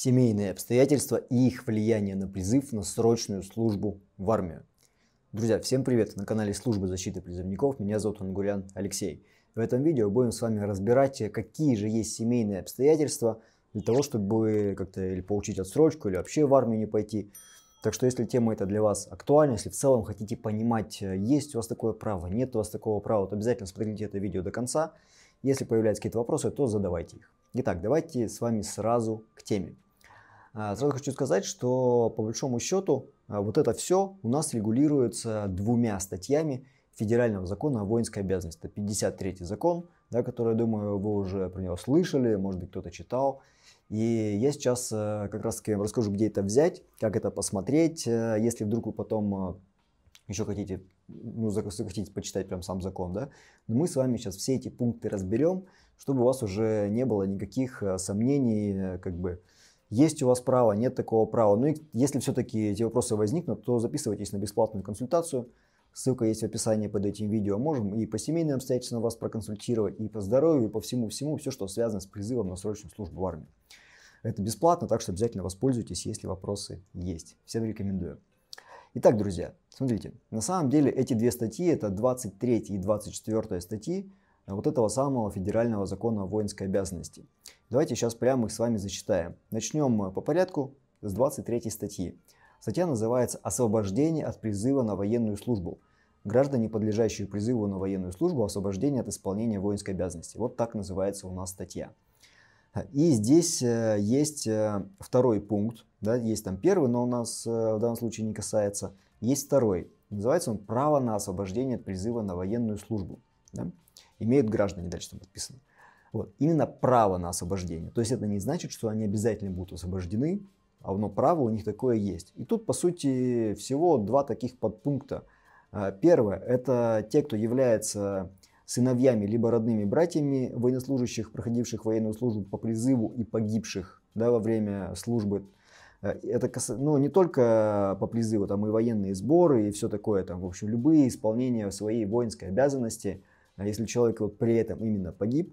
семейные обстоятельства и их влияние на призыв на срочную службу в армию. Друзья, всем привет! На канале Службы защиты призывников. Меня зовут Ангулян Алексей. В этом видео будем с вами разбирать, какие же есть семейные обстоятельства для того, чтобы как-то или получить отсрочку, или вообще в армию не пойти. Так что если тема эта для вас актуальна, если в целом хотите понимать, есть у вас такое право, нет у вас такого права, то обязательно смотрите это видео до конца. Если появляются какие-то вопросы, то задавайте их. Итак, давайте с вами сразу к теме. А, сразу хочу сказать, что по большому счету а, вот это все у нас регулируется двумя статьями федерального закона о воинской обязанности. Это 53 закон, да, который, я думаю, вы уже про него слышали, может быть, кто-то читал. И я сейчас э, как раз вам расскажу, где это взять, как это посмотреть. Э, если вдруг вы потом э, еще хотите, ну, захотите почитать прям сам закон, да, но мы с вами сейчас все эти пункты разберем, чтобы у вас уже не было никаких сомнений, как бы, есть у вас право, нет такого права. Ну и если все-таки эти вопросы возникнут, то записывайтесь на бесплатную консультацию. Ссылка есть в описании под этим видео. Можем и по семейным обстоятельствам вас проконсультировать, и по здоровью, и по всему-всему, все, что связано с призывом на срочную службу в армии. Это бесплатно, так что обязательно воспользуйтесь, если вопросы есть. Всем рекомендую. Итак, друзья, смотрите, на самом деле эти две статьи, это 23 и 24 статьи, Э, вот этого самого федерального закона о воинской обязанности. Давайте сейчас прямо их с вами зачитаем. Начнем по порядку с 23 статьи. Статья называется «Освобождение от призыва на военную службу». Граждане, подлежащие призыву на военную службу, освобождение от исполнения воинской обязанности. Вот так называется у нас статья. И здесь э, есть э, второй пункт, да, есть там первый, но у нас в данном случае не касается. Есть второй, называется он «Право на освобождение от призыва на военную службу». Да? имеют граждане, дальше там подписано. Вот. Именно право на освобождение. То есть это не значит, что они обязательно будут освобождены, а одно право у них такое есть. И тут, по сути, всего два таких подпункта. Э, первое – это те, кто является сыновьями либо родными братьями военнослужащих, проходивших военную службу по призыву и погибших да, во время службы. Э, это ну, не только по призыву, там и военные сборы, и все такое, там, в общем, любые исполнения своей воинской обязанности а Если человек вот при этом именно погиб,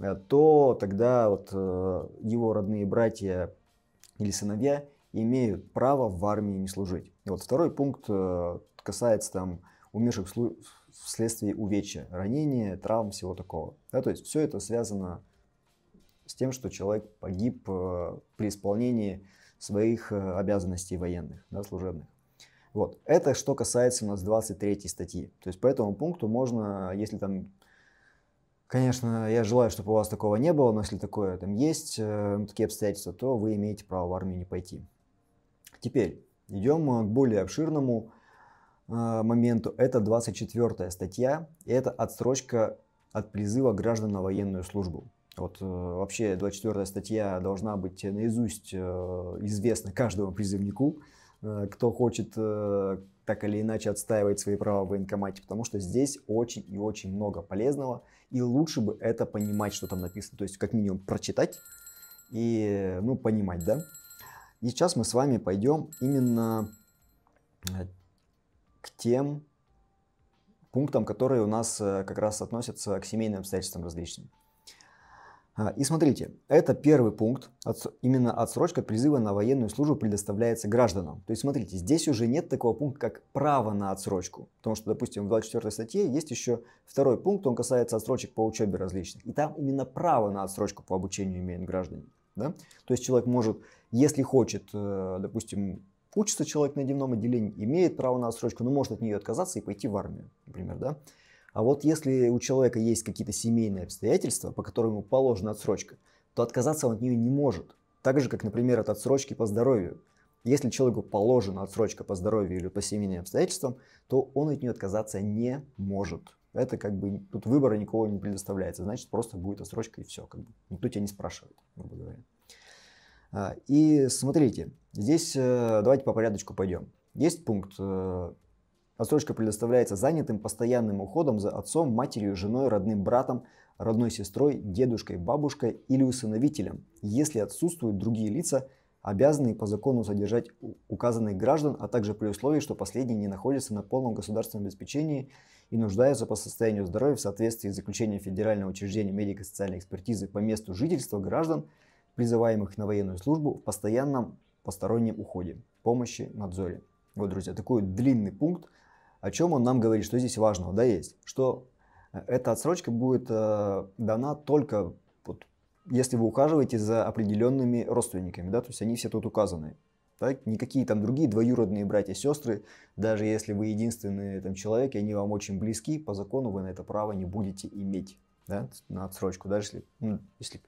э, то тогда вот э, его родные братья или сыновья имеют право в армии не служить. И вот второй пункт э, касается там умерших вследствие увечья, ранения, травм, всего такого. Да, то есть все это связано с тем, что человек погиб при исполнении своих обязанностей военных, да, служебных. Вот. Это что касается у нас 23 статьи. То есть по этому пункту можно, если там Конечно, я желаю, чтобы у вас такого не было, но если такое там есть, э, такие обстоятельства, то вы имеете право в армию не пойти. Теперь идем э, к более обширному э, моменту. Это 24 статья, и это отсрочка от призыва граждан на военную службу. Вот э, вообще 24 статья должна быть наизусть э, известна каждому призывнику. Э, кто хочет э, так или иначе отстаивать свои права в военкомате, потому что здесь очень и очень много полезного, и лучше бы это понимать, что там написано, то есть как минимум прочитать и, ну, понимать, да. И сейчас мы с вами пойдем именно э, к тем пунктам, которые у нас как раз относятся к семейным обстоятельствам различным. А, и смотрите, это первый пункт, именно отсрочка призыва на военную службу предоставляется гражданам. То есть смотрите, здесь уже нет такого пункта, как право на отсрочку. Потому что, допустим, в 24 статье есть еще второй пункт, он касается отсрочек по учебе различных. И там именно право на отсрочку по обучению имеют граждане. Да? То есть человек может, если хочет, э, допустим, учится человек на дневном отделении, имеет право на отсрочку, но может от нее отказаться и пойти в армию, например. Да? А вот если у человека есть какие-то семейные обстоятельства, по которым ему положена отсрочка, то отказаться он от нее не может. Так же, как, например, от отсрочки по здоровью. Если человеку положена отсрочка по здоровью или по семейным обстоятельствам, то он от нее отказаться не может. Это как бы тут выбора никого не предоставляется. Значит, просто будет отсрочка и все. Как бы. Никто тебя не спрашивает, грубо говоря. А, и смотрите, здесь э, давайте по порядочку пойдем. Есть пункт э, Отсрочка предоставляется занятым постоянным уходом за отцом, матерью, женой, родным братом, родной сестрой, дедушкой, бабушкой или усыновителем, если отсутствуют другие лица, обязанные по закону содержать указанных граждан, а также при условии, что последние не находятся на полном государственном обеспечении и нуждаются по состоянию здоровья в соответствии с заключением Федерального учреждения медико-социальной экспертизы по месту жительства граждан, призываемых на военную службу в постоянном постороннем уходе, помощи, надзоре. Вот, друзья, такой длинный пункт, о чем он нам говорит, что здесь важного, да, есть? Что э, эта отсрочка будет э, дана только вот, если вы ухаживаете за определенными родственниками, да, то есть они все тут указаны. Так, никакие там другие двоюродные братья и сестры, даже если вы единственный там, человек, и они вам очень близки, по закону вы на это право не будете иметь да, на отсрочку, даже если, ну, если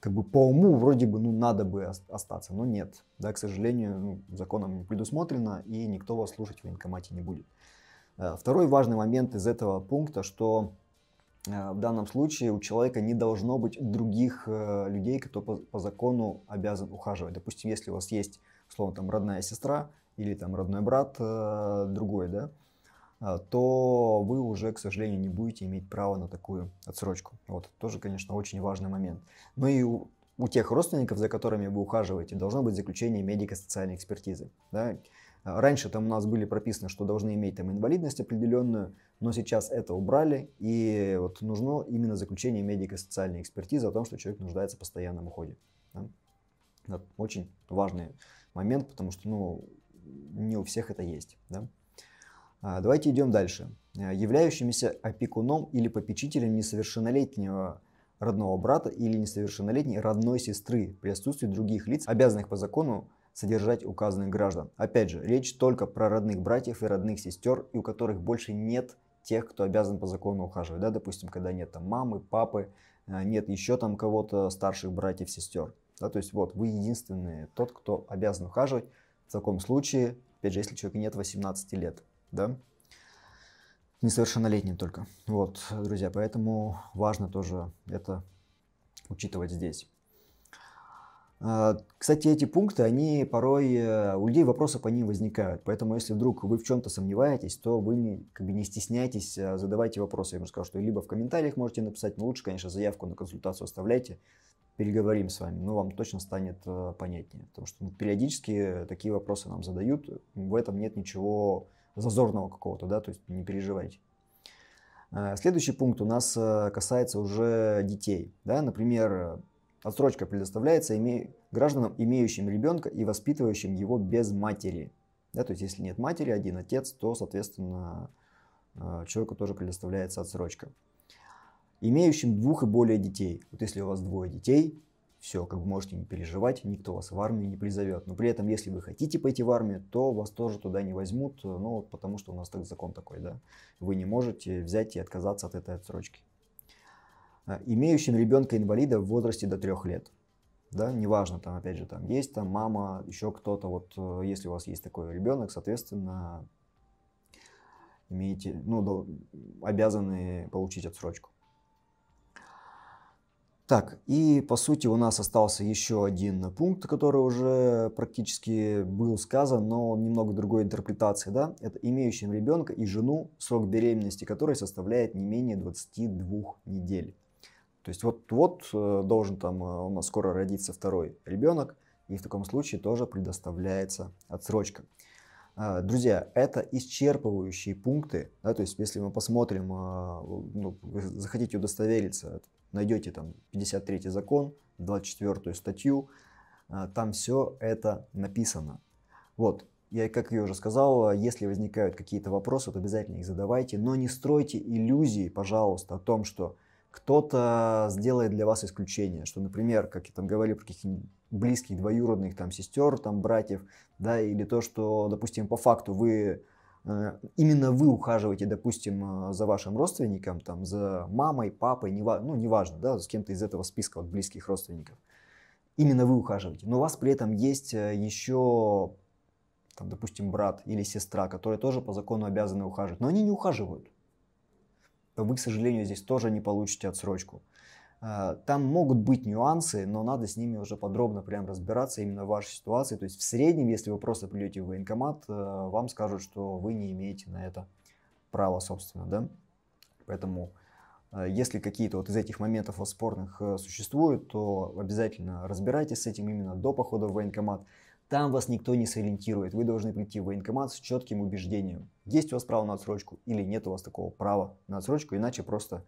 как бы по уму вроде бы ну, надо бы остаться, но нет. Да, к сожалению, ну, законом не предусмотрено, и никто вас слушать в военкомате не будет. Э, второй важный момент из этого пункта, что э, в данном случае у человека не должно быть других э, людей, кто по, по закону обязан ухаживать. Допустим, если у вас есть, условно, там родная сестра или там родной брат другой, да, то вы уже, к сожалению, не будете иметь права на такую отсрочку. Вот, тоже, конечно, очень важный момент. Ну и у, у тех родственников, за которыми вы ухаживаете, должно быть заключение медико-социальной экспертизы. Да? А раньше там у нас были прописаны, что должны иметь там инвалидность определенную, но сейчас это убрали, и вот нужно именно заключение медико-социальной экспертизы о том, что человек нуждается в постоянном уходе. Да? Это очень важный момент, потому что ну, не у всех это есть. Да? А давайте идем дальше. Э, являющимися опекуном или попечителем несовершеннолетнего родного брата или несовершеннолетней родной сестры при отсутствии других лиц, обязанных по закону содержать указанных граждан. Опять же, речь только про родных братьев и родных сестер, и у которых больше нет тех, кто обязан по закону ухаживать. Да, допустим, когда нет там мамы, папы, э, нет еще там кого-то старших братьев, сестер. Да, то есть вот вы единственный тот, кто обязан ухаживать. В таком случае, опять же, если человек нет 18 лет, да, несовершеннолетним только. Вот, друзья, поэтому важно тоже это учитывать здесь. А, кстати, эти пункты, они порой, э, у людей вопросы по ним возникают. Поэтому, если вдруг вы в чем-то сомневаетесь, то вы как бы не стесняйтесь, э, задавайте вопросы. Я вам скажу, что либо в комментариях можете написать, но лучше, конечно, заявку на консультацию оставляйте, переговорим с вами, но ну, вам точно станет э, понятнее. Потому что ну, периодически такие вопросы нам задают, в этом нет ничего зазорного какого-то, да, то есть не переживайте. Следующий пункт у нас касается уже детей. Да? Например, Отсрочка предоставляется име... гражданам, имеющим ребенка и воспитывающим его без матери. Да, то есть, если нет матери, один отец, то, соответственно, э, человеку тоже предоставляется отсрочка. Имеющим двух и более детей. Вот если у вас двое детей, все, как бы можете не переживать, никто вас в армию не призовет. Но при этом, если вы хотите пойти в армию, то вас тоже туда не возьмут, э, ну, потому что у нас так закон такой, да. Вы не можете взять и отказаться от этой отсрочки. А, имеющим ребенка-инвалида в возрасте до трех лет. Да, неважно, там, опять же, там есть там мама, еще кто-то, вот, э, если у вас есть такой ребенок, соответственно, имеете, ну, обязаны получить отсрочку. Так, и по сути у нас остался еще один пункт, который уже практически был сказан, но немного другой интерпретации, да? Это имеющим ребенка и жену, срок беременности которой составляет не менее 22 недель. То есть вот, вот э, должен там э, у нас скоро родиться второй ребенок, и в таком случае тоже предоставляется отсрочка. Э, друзья, это исчерпывающие пункты, да, то есть если мы посмотрим, ну, вы захотите удостовериться, найдете там 53 закон, 24 статью, там все это написано. Вот, я, как я уже сказал, если возникают какие-то вопросы, то обязательно их задавайте, но не стройте иллюзии, пожалуйста, о том, что кто-то сделает для вас исключение, что, например, как я там говорил про каких-нибудь близких, двоюродных там сестер, там братьев, да, или то, что, допустим, по факту вы э, именно вы ухаживаете, допустим, э, за вашим родственником, там, за мамой, папой, не, ну, неважно, да, с кем-то из этого списка вот, близких родственников, именно вы ухаживаете, но у вас при этом есть э, еще, там, допустим, брат или сестра, которые тоже по закону обязаны ухаживать, но они не ухаживают вы, к сожалению, здесь тоже не получите отсрочку. Э, там могут быть нюансы, но надо с ними уже подробно прям разбираться именно в вашей ситуации. То есть в среднем, если вы просто придете в военкомат, э, вам скажут, что вы не имеете на это права, собственно, да. Поэтому э, если какие-то вот из этих моментов вот спорных существуют, то обязательно разбирайтесь с этим именно до похода в военкомат. Там вас никто не сориентирует. Вы должны прийти в военкомат с четким убеждением, есть у вас право на отсрочку или нет у вас такого права на отсрочку, иначе просто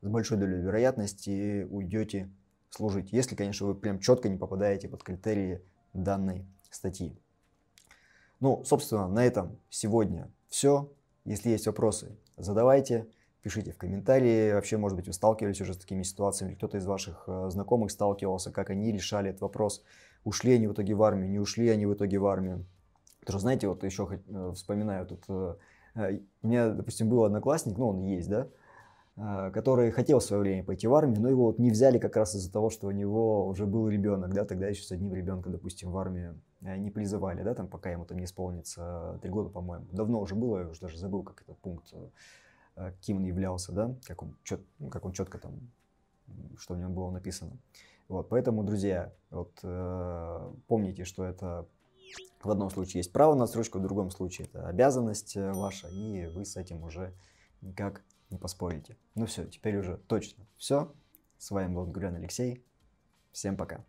с большой долей вероятности уйдете служить. Если, конечно, вы прям четко не попадаете под критерии данной статьи. Ну, собственно, на этом сегодня все. Если есть вопросы, задавайте, пишите в комментарии. Вообще, может быть, вы сталкивались уже с такими ситуациями, кто-то из ваших э, знакомых сталкивался, как они решали этот вопрос ушли они в итоге в армию, не ушли они в итоге в армию. Потому что, знаете, вот еще э, вспоминаю тут, э, э, у меня, допустим, был одноклассник, ну, он есть, да, который хотел в свое время пойти в армию, но его вот не взяли как раз из-за того, что у него уже был ребенок, да, тогда еще с одним ребенком, допустим, в армию не призывали, да, там, пока ему там не исполнится три года, по-моему. Давно уже было, я уже даже забыл, как этот пункт, каким он являлся, да, как он, ну, как он четко там что в нем было написано. Вот, поэтому, друзья, вот, э, помните, что это в одном случае есть право на срочку, в другом случае это обязанность э, ваша, и вы с этим уже никак не поспорите. Ну все, теперь уже точно все. С вами был Гурян Алексей. Всем пока.